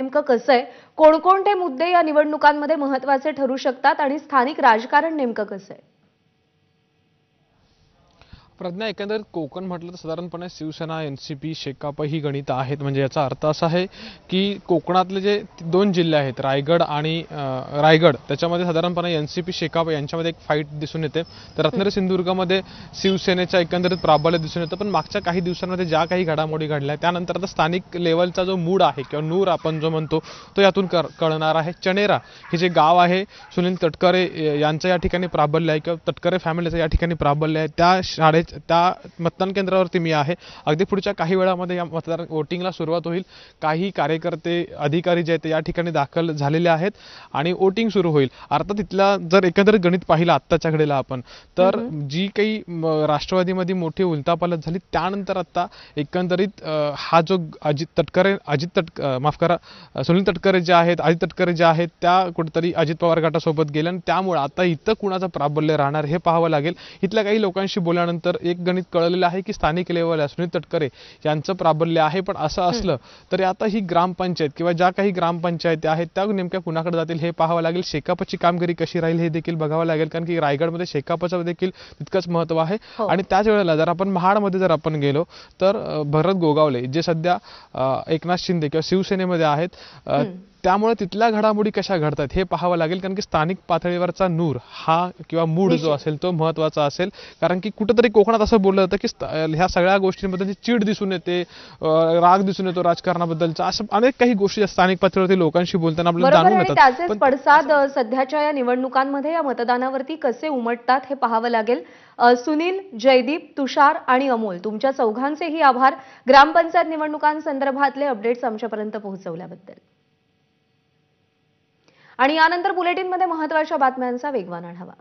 नेमकं कसं आहे कोणकोणते मुद्दे या निवडणुकांमध्ये महत्वाचे ठरू शकतात आणि स्थानिक राजकारण नेमकं कसं आहे प्रज्ञा एकंदरीत कोकण म्हटलं तर साधारणपणे Shiv Sena N C P Shekap ही गणितं आहेत म्हणजे याचा अर्थ असा आहे की कोकणातले जे दोन जिल्हे आहेत रायगड आणि रायगड त्याच्यामध्ये साधारणपणे एन सी पी शेकाप यांच्यामध्ये एक फाईट दिसून येते तर रत्नागिरी सिंधुदुर्गमध्ये शिवसेनेच्या एकंदरीत प्राबल्य दिसून येतं पण मागच्या काही दिवसांमध्ये ज्या काही घडामोडी घडल्या त्यानंतर आता स्थानिक लेवलचा जो मूड आहे किंवा नूर आपण जो म्हणतो तो यातून कर कळणार आहे चणेरा हे जे गाव आहे सुनील तटकरे यांचं या ठिकाणी प्राबल्य आहे किंवा तटकरे फॅमिलीचं या ठिकाणी प्राबल्य आहे त्या शाळेत आहेच त्या मतदान केंद्रावरती मी आहे अगदी पुढच्या काही वेळामध्ये या मतदार वोटिंगला सुरुवात होईल काही कार्यकर्ते अधिकारी जे आहेत या ठिकाणी दाखल झालेले आहेत आणि वोटिंग सुरू होईल अर्थात तिथला जर एकंदर गणित पाहिलं आत्ताच्या घडीला आपण तर जी काही राष्ट्रवादीमध्ये मोठी उलतापालत झाली त्यानंतर आत्ता एकंदरीत हा जो अजित तटकरे अजित तट माफ करा सुनील तटकरे जे आहेत अजित तटकरे जे आहेत त्या कुठेतरी अजित पवार गटासोबत गेल्या आणि त्यामुळे आता इथं कुणाचं प्राबल्य राहणार हे पाहावं लागेल इथल्या काही लोकांशी बोलल्यानंतर तर एक गणित कळलेलं आहे की स्थानिक लेवल सुनील तटकरे यांचं प्राबल्य आहे पण असं असलं तरी आता ही ग्रामपंचायत किंवा ज्या काही ग्रामपंचायती आहेत त्या नेमक्या कुणाकडे जातील हे पाहावं लागेल शेकापची कामगिरी कशी राहील हे देखील बघावं लागेल कारण की रायगडमध्ये शेकापचं देखील तितकंच महत्व आहे हो. आणि त्याच वेळेला जर आपण महाडमध्ये जर आपण गेलो तर भरत गोगावले जे सध्या एकनाथ शिंदे किंवा शिवसेनेमध्ये आहेत त्यामुळे तिथल्या घडामोडी कशा घडतात हे पाहावं लागेल कारण की स्थानिक पातळीवरचा नूर हा किंवा मूड जो असेल तो महत्वाचा असेल कारण की कुठंतरी कोकणात असं बोललं जातं की ह्या सगळ्या गोष्टींबद्दल चीड दिसून येते राग दिसून येतो राजकारणाबद्दलचा असं अनेक काही गोष्टी स्थानिक पातळीवरती लोकांशी बोलताना आपल्याला जाणून येतात पडसाद सध्याच्या या निवडणुकांमध्ये या मतदानावरती कसे उमटतात हे पाहावं लागेल सुनील जयदीप तुषार आणि अमोल तुमच्या चौघांचेही आभार ग्रामपंचायत निवडणुकांसंदर्भातले अपडेट्स आमच्यापर्यंत पोहोचवल्याबद्दल आणि यानंतर बुलेटिनमध्ये महत्वाच्या बातम्यांचा वेगवान आढावा